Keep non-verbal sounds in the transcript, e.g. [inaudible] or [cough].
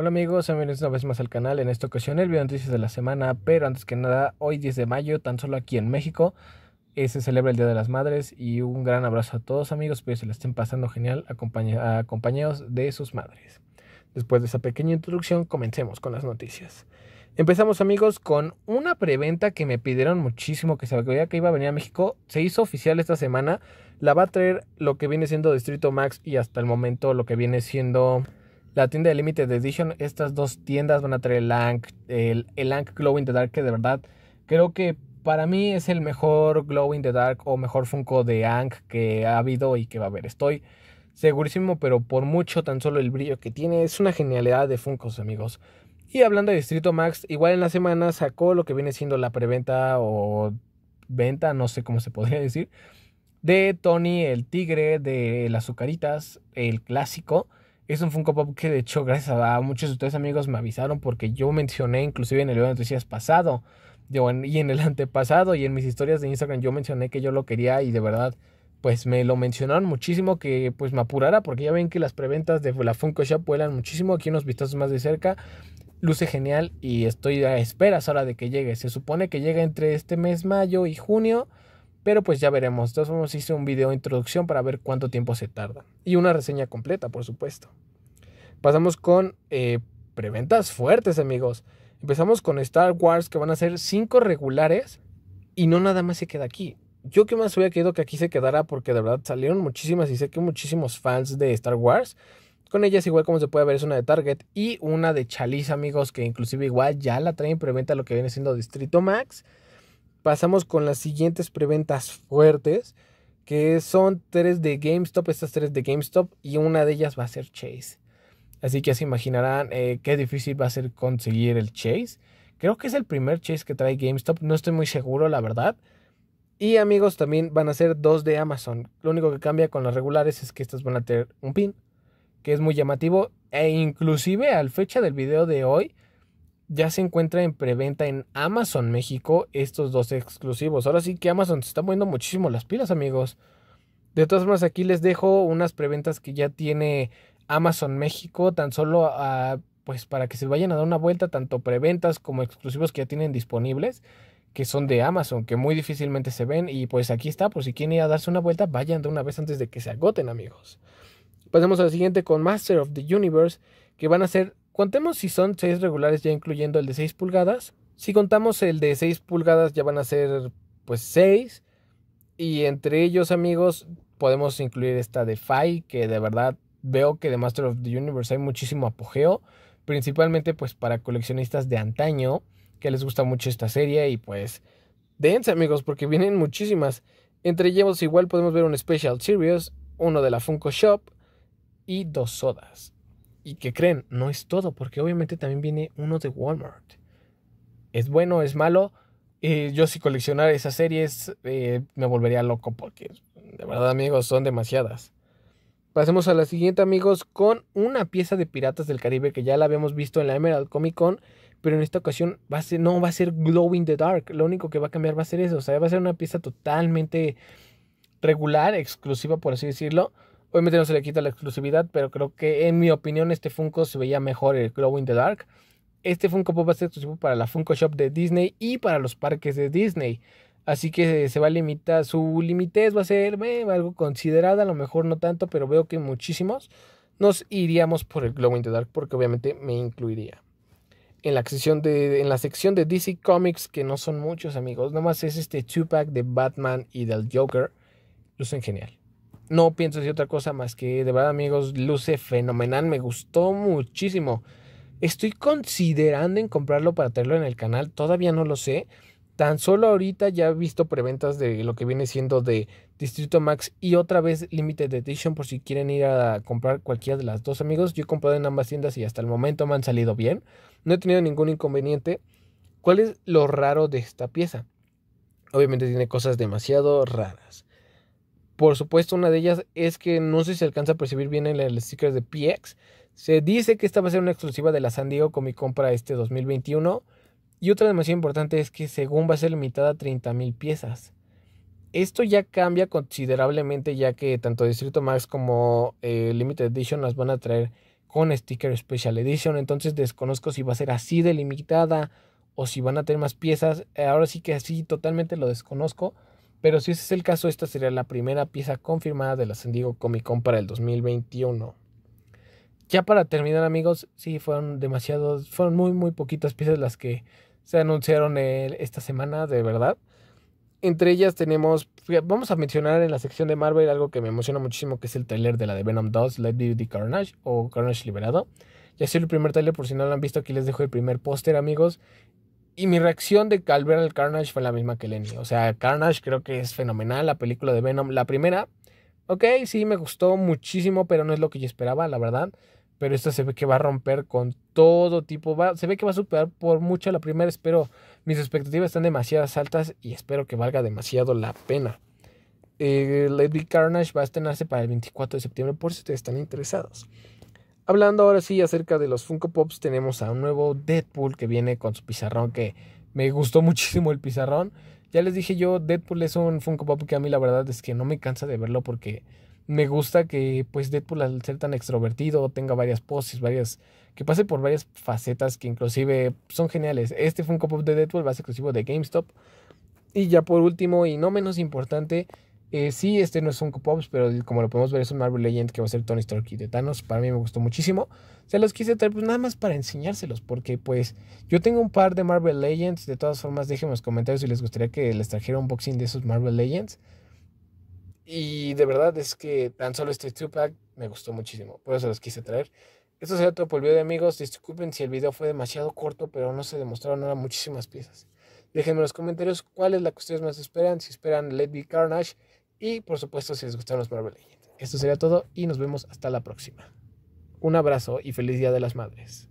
Hola amigos, bienvenidos una vez más al canal, en esta ocasión el video noticias de la semana, pero antes que nada, hoy 10 de mayo, tan solo aquí en México, eh, se celebra el Día de las Madres y un gran abrazo a todos amigos, espero que se la estén pasando genial acompañados de sus madres. Después de esa pequeña introducción, comencemos con las noticias. Empezamos amigos con una preventa que me pidieron muchísimo que se sabía que iba a venir a México, se hizo oficial esta semana, la va a traer lo que viene siendo Distrito Max y hasta el momento lo que viene siendo la tienda de Limited Edition, estas dos tiendas van a traer el Ankh, el, el Ankh Glow in the Dark, que de verdad creo que para mí es el mejor Glow in the Dark o mejor Funko de Ankh que ha habido y que va a haber. Estoy segurísimo, pero por mucho tan solo el brillo que tiene, es una genialidad de Funkos, amigos. Y hablando de Distrito Max, igual en la semana sacó lo que viene siendo la preventa o venta, no sé cómo se podría decir, de Tony el Tigre, de las Azucaritas, el clásico. Es un Funko Pop que de hecho gracias a muchos de ustedes amigos me avisaron porque yo mencioné inclusive en el video de noticias pasado y en el [laughs] antepasado y en mis historias de Instagram yo mencioné que yo lo quería y de verdad pues me lo mencionaron muchísimo que pues me apurara porque ya ven que las preventas de la Funko Shop vuelan muchísimo, aquí unos vistazos más de cerca, luce genial y estoy a esperas ahora de que llegue, se supone que llega entre este mes mayo y junio, pero pues ya veremos. Entonces vamos hice un video de introducción para ver cuánto tiempo se tarda. Y una reseña completa, por supuesto. Pasamos con eh, preventas fuertes, amigos. Empezamos con Star Wars, que van a ser 5 regulares. Y no nada más se queda aquí. Yo que más hubiera querido que aquí se quedara porque de verdad salieron muchísimas y sé que muchísimos fans de Star Wars. Con ellas igual como se puede ver es una de Target y una de Chalice amigos que inclusive igual ya la traen preventa lo que viene siendo Distrito Max pasamos con las siguientes preventas fuertes, que son tres de GameStop, estas tres de GameStop, y una de ellas va a ser Chase. Así que ya se imaginarán eh, qué difícil va a ser conseguir el Chase. Creo que es el primer Chase que trae GameStop, no estoy muy seguro, la verdad. Y amigos, también van a ser dos de Amazon. Lo único que cambia con las regulares es que estas van a tener un pin, que es muy llamativo. E inclusive al fecha del video de hoy, ya se encuentra en preventa en Amazon México estos dos exclusivos. Ahora sí que Amazon se está poniendo muchísimo las pilas, amigos. De todas formas, aquí les dejo unas preventas que ya tiene Amazon México, tan solo ah, pues para que se vayan a dar una vuelta, tanto preventas como exclusivos que ya tienen disponibles, que son de Amazon, que muy difícilmente se ven. Y pues aquí está, por si quieren ir a darse una vuelta, vayan de una vez antes de que se agoten, amigos. Pasemos al siguiente con Master of the Universe, que van a ser Contemos si son 6 regulares ya incluyendo el de 6 pulgadas. Si contamos el de 6 pulgadas ya van a ser pues 6. Y entre ellos amigos podemos incluir esta de Fi que de verdad veo que de Master of the Universe hay muchísimo apogeo. Principalmente pues para coleccionistas de antaño que les gusta mucho esta serie y pues dense amigos porque vienen muchísimas. Entre ellos igual podemos ver un Special Series, uno de la Funko Shop y dos sodas. Y que creen, no es todo, porque obviamente también viene uno de Walmart. ¿Es bueno? ¿Es malo? Eh, yo si coleccionara esas series eh, me volvería loco porque de verdad amigos son demasiadas. Pasemos a la siguiente amigos con una pieza de Piratas del Caribe que ya la habíamos visto en la Emerald Comic Con, pero en esta ocasión no va a ser Glow in the Dark, lo único que va a cambiar va a ser eso, o sea, va a ser una pieza totalmente regular, exclusiva por así decirlo, Obviamente no se le quita la exclusividad, pero creo que en mi opinión este Funko se veía mejor el Glow in the Dark. Este Funko va a ser exclusivo para la Funko Shop de Disney y para los parques de Disney. Así que se va a limitar, su limitez va a ser eh, algo considerada, a lo mejor no tanto, pero veo que muchísimos nos iríamos por el Glow in the Dark porque obviamente me incluiría. En la, sección de, en la sección de DC Comics, que no son muchos amigos, nomás es este two pack de Batman y del Joker, lucen genial no pienso decir otra cosa más que de verdad amigos, luce fenomenal, me gustó muchísimo. Estoy considerando en comprarlo para tenerlo en el canal, todavía no lo sé. Tan solo ahorita ya he visto preventas de lo que viene siendo de Distrito Max y otra vez Limited Edition por si quieren ir a comprar cualquiera de las dos amigos. Yo he comprado en ambas tiendas y hasta el momento me han salido bien. No he tenido ningún inconveniente. ¿Cuál es lo raro de esta pieza? Obviamente tiene cosas demasiado raras. Por supuesto, una de ellas es que no sé si se alcanza a percibir bien en el sticker de PX. Se dice que esta va a ser una exclusiva de la San Diego con mi compra este 2021. Y otra demasiado importante es que según va a ser limitada a 30.000 piezas. Esto ya cambia considerablemente ya que tanto Distrito Max como eh, Limited Edition las van a traer con sticker Special Edition. Entonces desconozco si va a ser así delimitada o si van a tener más piezas. Ahora sí que así totalmente lo desconozco. Pero si ese es el caso, esta sería la primera pieza confirmada de la San Diego Comic Con para el 2021. Ya para terminar, amigos, sí, fueron demasiados, fueron muy, muy poquitas piezas las que se anunciaron esta semana, de verdad. Entre ellas tenemos, vamos a mencionar en la sección de Marvel algo que me emociona muchísimo, que es el trailer de la de Venom 2, Let Be the Carnage o Carnage Liberado. Ya es el primer trailer, por si no lo han visto, aquí les dejo el primer póster, amigos. Y mi reacción de Calver al Carnage fue la misma que Lenny. O sea, Carnage creo que es fenomenal. La película de Venom, la primera, ok, sí, me gustó muchísimo, pero no es lo que yo esperaba, la verdad. Pero esta se ve que va a romper con todo tipo. se ve que va a superar por mucho la primera. Espero, mis expectativas están demasiadas altas y espero que valga demasiado la pena. Eh, Lady Carnage va a estrenarse para el 24 de septiembre por si ustedes están interesados. Hablando ahora sí acerca de los Funko Pops, tenemos a un nuevo Deadpool que viene con su pizarrón que me gustó [laughs] muchísimo el pizarrón. Ya les dije yo, Deadpool es un Funko Pop que a mí la verdad es que no me cansa de verlo porque me gusta que pues Deadpool al ser tan extrovertido tenga varias poses, varias que pase por varias facetas que inclusive son geniales. Este Funko Pop de Deadpool va a ser exclusivo de GameStop. Y ya por último y no menos importante, eh, sí, este no es un Pops, pero como lo podemos ver es un Marvel Legend que va a ser Tony Stark y de Thanos. Para mí me gustó muchísimo. Se los quise traer pues nada más para enseñárselos, porque pues yo tengo un par de Marvel Legends. De todas formas, déjenme los comentarios si les gustaría que les trajera un boxing de esos Marvel Legends. Y de verdad es que tan solo este 2-pack me gustó muchísimo, por eso los quise traer. Esto será todo por el video de amigos, disculpen si el video fue demasiado corto, pero no se demostraron ahora muchísimas piezas. Déjenme en los comentarios cuál es la que ustedes más esperan, si esperan Let Be Carnage, y por supuesto, si les gustaron los Marvel Legends. Esto sería todo y nos vemos hasta la próxima. Un abrazo y feliz Día de las Madres.